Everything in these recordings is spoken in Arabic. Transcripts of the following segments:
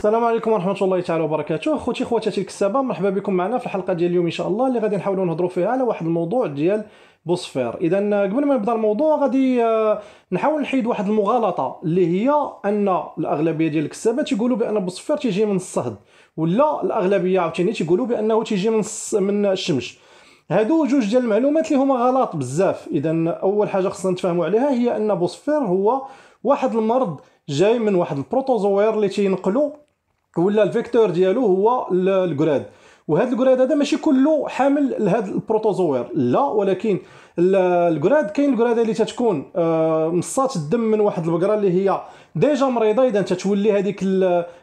السلام عليكم ورحمه الله تعالى وبركاته خوتي خواتاتي الكسابه مرحبا بكم معنا في الحلقه ديال اليوم ان شاء الله اللي غادي نحاولوا نهضروا فيها على واحد الموضوع ديال بوسفير اذا قبل ما نبدا الموضوع غادي آه، نحاول نحيد واحد المغالطه اللي هي ان الاغلبيه ديال الكسابه تيقولوا بان بوسفير تيجي من الصهد ولا الاغلبيه عاوتاني تيقولوا بانه تيجي من من الشمس هادو جوج ديال المعلومات اللي هما غلط بزاف اذا اول حاجه خصنا نتفاهموا عليها هي ان بوسفير هو واحد المرض جاي من واحد البروتوزوير اللي تينقلوا ولا الفيكتور ديالو هو الكراد وهذا الكراد هذا ماشي كله حامل لهذا البروتوزوير لا ولكن الكراد كاين الكراد اللي تتكون آه، مصات الدم من واحد البقره اللي هي ديجا مريضه اذا تتولي هذيك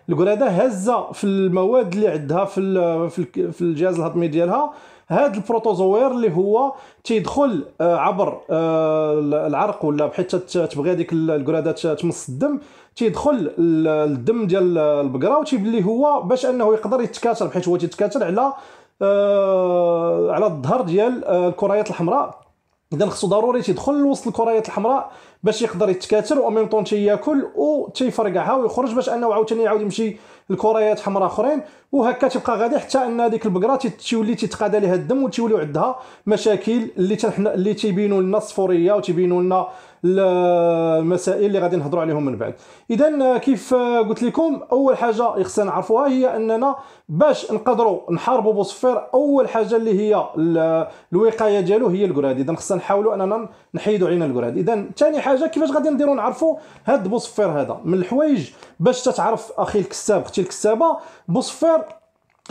الكراده هازه في المواد اللي عندها في في الجهاز الهضمي ديالها هذا البروتوزوير اللي هو تيدخل آه، عبر آه، العرق ولا بحيث تبغي هذيك الكرادات تمص الدم تيدخل الدم ديال البقره وتيبلي هو باش انه يقدر يتكاثر بحيث هو تيتكاثر على آه، على الظهر ديال الكريات الحمراء اذا خصو ضروري تيدخل لوسط الكريات الحمراء باش يقدر يتكاثر ميم طون تياكل و تيفرقعها ويخرج باش انه عاوتاني يعاود يمشي لكريات حمراء اخرين وهكا تبقى غادي حتى ان هذيك البقره تولي تتقادى لها الدم وتولي عندها مشاكل اللي تحنا اللي تيبينوا لنا الصفوريه وتيبينوا لنا المسائل اللي غادي نهضروا عليهم من بعد اذا كيف قلت لكم اول حاجه خصنا نعرفوها هي اننا باش نقدروا نحاربوا بوصفير اول حاجه اللي هي الوقايه ديالو هي الكراد اذا خصنا نحاولوا اننا نحيدوا علينا الكراد اذا ثاني حاجه حاجه كيفاش غادي نديرو نعرفوا هاد البوصفير هذا من الحوايج باش تتعرف اخي الكساب اختي الكسابه بوصفير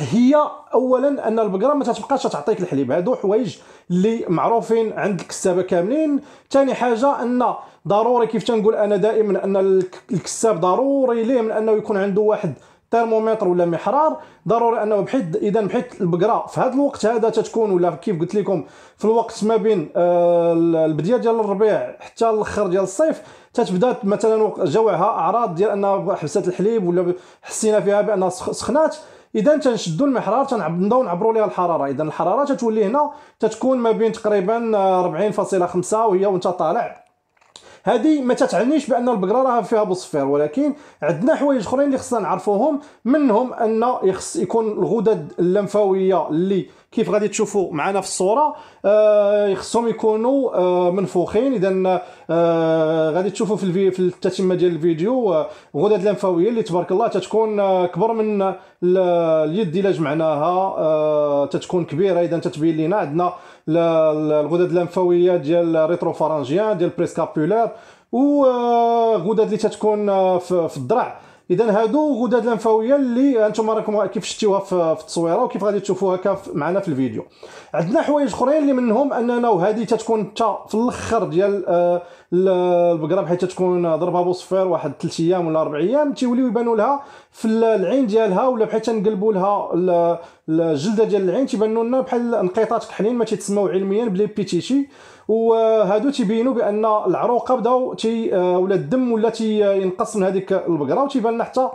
هي اولا ان البقره ما تتبقاش تعطيك الحليب هادو حوايج اللي معروفين عند الكسابه كاملين ثاني حاجه ان ضروري كيف تنقول انا دائما ان الكساب ضروري ليه من انه يكون عنده واحد ترمومتر ولا محرار ضروري انه بحيث اذا بحيث البقره في هذا الوقت هذا تتكون ولا كيف قلت لكم في الوقت ما بين آه، البدايه ديال الربيع حتى الاخر ديال الصيف تتبدا مثلا جوعها اعراض ديال انها حبسات الحليب ولا حسينا فيها بانها سخنات اذا تنشدوا المحرار تنبداو نعبروا ليها الحراره اذا الحراره تتولي هنا تتكون ما بين تقريبا 40.5 آه، وهي وانت طالع هذه ما تتعنيش بان البقره راها فيها بوصفير ولكن عندنا حوايج اخرين اللي خصنا نعرفوهم منهم ان يخص يكون الغدد اللمفاويه اللي كيف غادي تشوفوا معنا في الصوره آه يخصهم يكونوا آه، منفوخين اذا آه، غادي تشوفوا في في التتمه ديال الفيديو آه، غدد لمفاويه اللي تبارك الله تتكون كبر من اليد الا جمعناها تتكون كبيره اذا تتبين لنا عندنا الغدد اللمفاويه ديال ريترو الريتروفارانجيان ديال بريسكابولار وغدد اللي تتكون في الدرع اذا هادو غدد لمفاويه اللي انتم راكم كيف شفتوها في التصويره وكيف غادي تشوفوها معنا في الفيديو عندنا حوايج اخرين اللي منهم اننا وهذه تتكون حتى في الاخر ديال آه، البقره حيت تكون ضربها بوصفير واحد 3 ايام ولا 4 ايام تيوليو يبانوا لها في العين ديالها ولا بحيت نقلبوا لها الجلده ديال العين تيبانوا لنا بحال انقطاعات كحلين ما تيتسموا علميا بلي بيتيشي وهادو تيبينوا بان العروقه بداو تي آه، ولا الدم ولا تينقص آه، من هذيك البقره وتيبان لنا حتى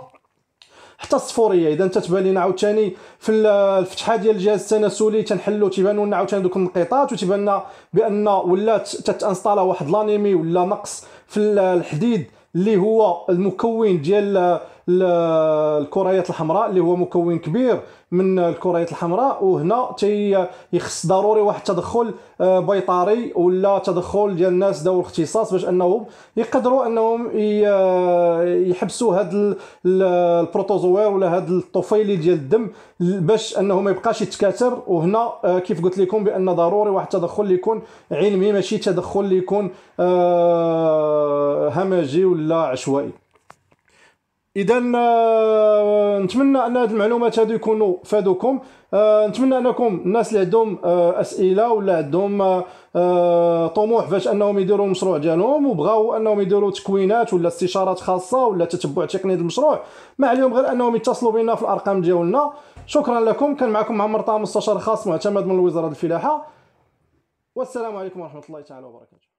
حتى الصفوريه اذا تتبان لنا عاوتاني في آه، الفتحه ديال الجهاز التناسلي تنحلو تيبانوا لنا عاوتاني دوك النقيطات وتيبان لنا بان ولات تتانسطالا واحد لانيمي ولا نقص في الحديد اللي هو المكون ديال الكريات الحمراء اللي هو مكون كبير من الكريات الحمراء وهنا تيخص ضروري واحد التدخل آه، بيطري ولا تدخل ديال الناس ذوي الاختصاص باش انهم يقدروا انهم آه، يحبسوا هذا البروتوزوير ولا هذا الطفيلي ديال الدم باش انه ما يبقاش يتكاثر وهنا آه، كيف قلت لكم بان ضروري واحد التدخل اللي يكون علمي ماشي تدخل اللي يكون همجي ولا عشوائي اذا آه، نتمنى ان هذه المعلومات هذو يكونوا فادوكم آه، نتمنى انكم الناس اللي عندهم آه، اسئله ولا عندهم طموح باش انهم يديروا المشروع ديالهم وبغاو انهم يديروا تكوينات ولا استشارات خاصه ولا تتبع تقني المشروع ما عليهم غير انهم يتصلوا بنا في الارقام ديالنا شكرا لكم كان معكم معمر طه مستشار خاص معتمد من وزاره الفلاحه والسلام عليكم ورحمه الله تعالى وبركاته